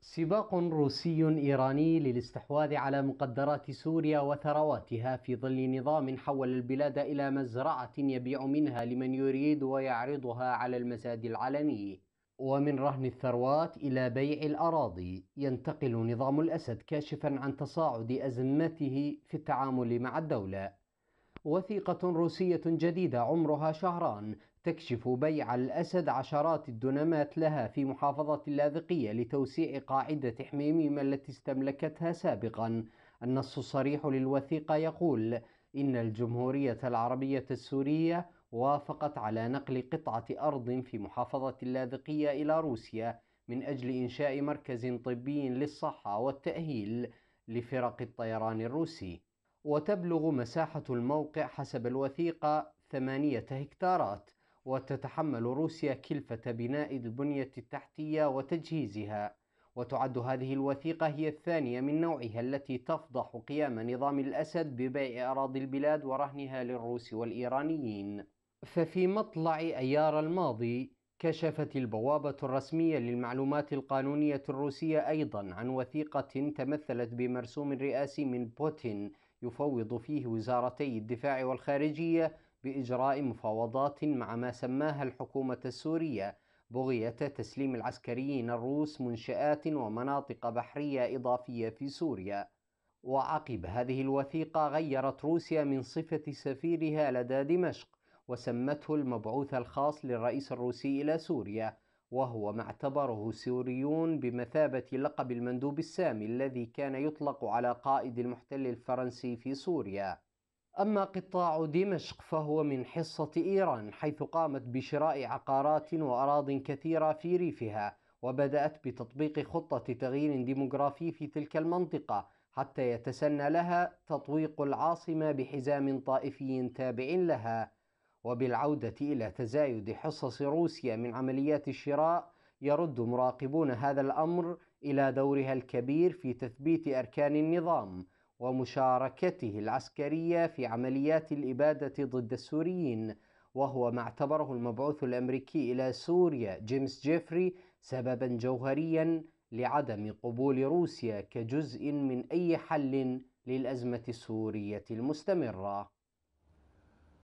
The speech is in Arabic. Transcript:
سباق روسي إيراني للاستحواذ على مقدرات سوريا وثرواتها في ظل نظام حول البلاد إلى مزرعة يبيع منها لمن يريد ويعرضها على المزاد العلني ومن رهن الثروات إلى بيع الأراضي ينتقل نظام الأسد كاشفا عن تصاعد أزمته في التعامل مع الدولة وثيقة روسية جديدة عمرها شهران تكشف بيع الأسد عشرات الدنمات لها في محافظة اللاذقية لتوسيع قاعدة حميميم التي استملكتها سابقا النص الصريح للوثيقة يقول إن الجمهورية العربية السورية وافقت على نقل قطعة أرض في محافظة اللاذقية إلى روسيا من أجل إنشاء مركز طبي للصحة والتأهيل لفرق الطيران الروسي وتبلغ مساحة الموقع حسب الوثيقة ثمانية هكتارات وتتحمل روسيا كلفة بناء البنية التحتية وتجهيزها وتعد هذه الوثيقة هي الثانية من نوعها التي تفضح قيام نظام الأسد ببيع أراضي البلاد ورهنها للروس والإيرانيين ففي مطلع أيار الماضي كشفت البوابة الرسمية للمعلومات القانونية الروسية أيضا عن وثيقة تمثلت بمرسوم رئاسي من بوتين يفوض فيه وزارتي الدفاع والخارجية بإجراء مفاوضات مع ما سماها الحكومة السورية بغية تسليم العسكريين الروس منشآت ومناطق بحرية إضافية في سوريا وعقب هذه الوثيقة غيرت روسيا من صفة سفيرها لدى دمشق وسمته المبعوث الخاص للرئيس الروسي إلى سوريا وهو ما اعتبره السوريون بمثابة لقب المندوب السامي الذي كان يطلق على قائد المحتل الفرنسي في سوريا أما قطاع دمشق فهو من حصة إيران حيث قامت بشراء عقارات وأراض كثيرة في ريفها وبدأت بتطبيق خطة تغيير ديموغرافي في تلك المنطقة حتى يتسنى لها تطويق العاصمة بحزام طائفي تابع لها وبالعودة إلى تزايد حصص روسيا من عمليات الشراء يرد مراقبون هذا الأمر إلى دورها الكبير في تثبيت أركان النظام ومشاركته العسكرية في عمليات الإبادة ضد السوريين وهو ما اعتبره المبعوث الأمريكي إلى سوريا جيمس جيفري سببا جوهريا لعدم قبول روسيا كجزء من أي حل للأزمة السورية المستمرة